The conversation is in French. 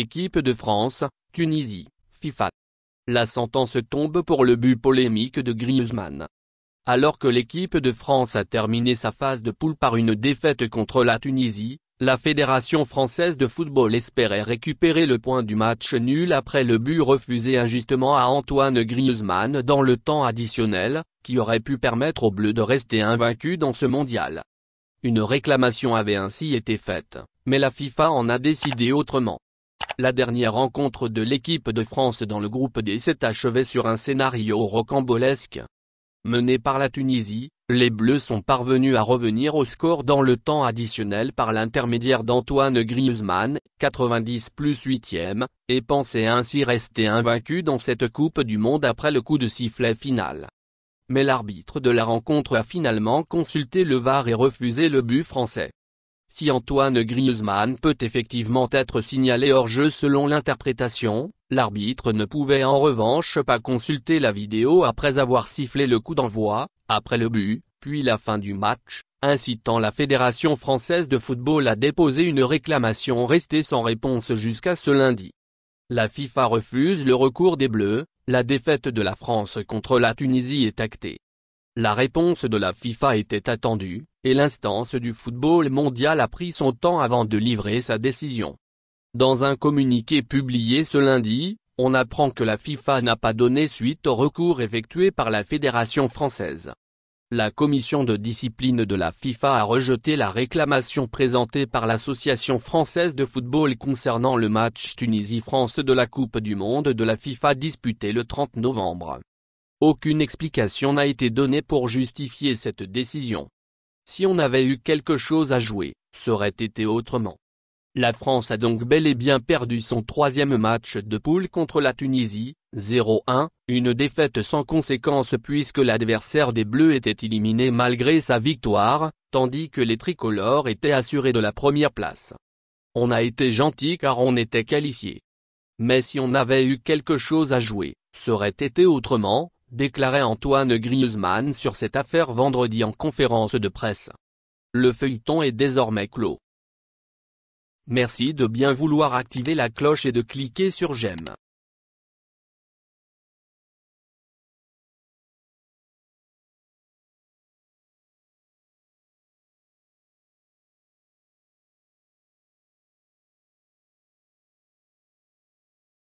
Équipe de France, Tunisie, FIFA. La sentence tombe pour le but polémique de Griezmann. Alors que l'équipe de France a terminé sa phase de poule par une défaite contre la Tunisie, la Fédération française de football espérait récupérer le point du match nul après le but refusé injustement à Antoine Griezmann dans le temps additionnel, qui aurait pu permettre aux Bleus de rester invaincus dans ce mondial. Une réclamation avait ainsi été faite, mais la FIFA en a décidé autrement. La dernière rencontre de l'équipe de France dans le groupe D s'est achevée sur un scénario rocambolesque. Mené par la Tunisie, les Bleus sont parvenus à revenir au score dans le temps additionnel par l'intermédiaire d'Antoine Griezmann, 90 plus 8e, et pensaient ainsi rester invaincus dans cette Coupe du Monde après le coup de sifflet final. Mais l'arbitre de la rencontre a finalement consulté le VAR et refusé le but français si Antoine Griezmann peut effectivement être signalé hors jeu selon l'interprétation, l'arbitre ne pouvait en revanche pas consulter la vidéo après avoir sifflé le coup d'envoi, après le but, puis la fin du match, incitant la Fédération française de football à déposer une réclamation restée sans réponse jusqu'à ce lundi. La FIFA refuse le recours des Bleus, la défaite de la France contre la Tunisie est actée. La réponse de la FIFA était attendue, et l'instance du football mondial a pris son temps avant de livrer sa décision. Dans un communiqué publié ce lundi, on apprend que la FIFA n'a pas donné suite au recours effectué par la Fédération française. La commission de discipline de la FIFA a rejeté la réclamation présentée par l'Association française de football concernant le match Tunisie-France de la Coupe du monde de la FIFA disputée le 30 novembre. Aucune explication n'a été donnée pour justifier cette décision. Si on avait eu quelque chose à jouer, serait été autrement. La France a donc bel et bien perdu son troisième match de poule contre la Tunisie, 0-1, une défaite sans conséquence puisque l'adversaire des Bleus était éliminé malgré sa victoire, tandis que les tricolores étaient assurés de la première place. On a été gentil car on était qualifié. Mais si on avait eu quelque chose à jouer, serait été autrement, déclarait Antoine Griezmann sur cette affaire vendredi en conférence de presse. Le feuilleton est désormais clos. Merci de bien vouloir activer la cloche et de cliquer sur j'aime.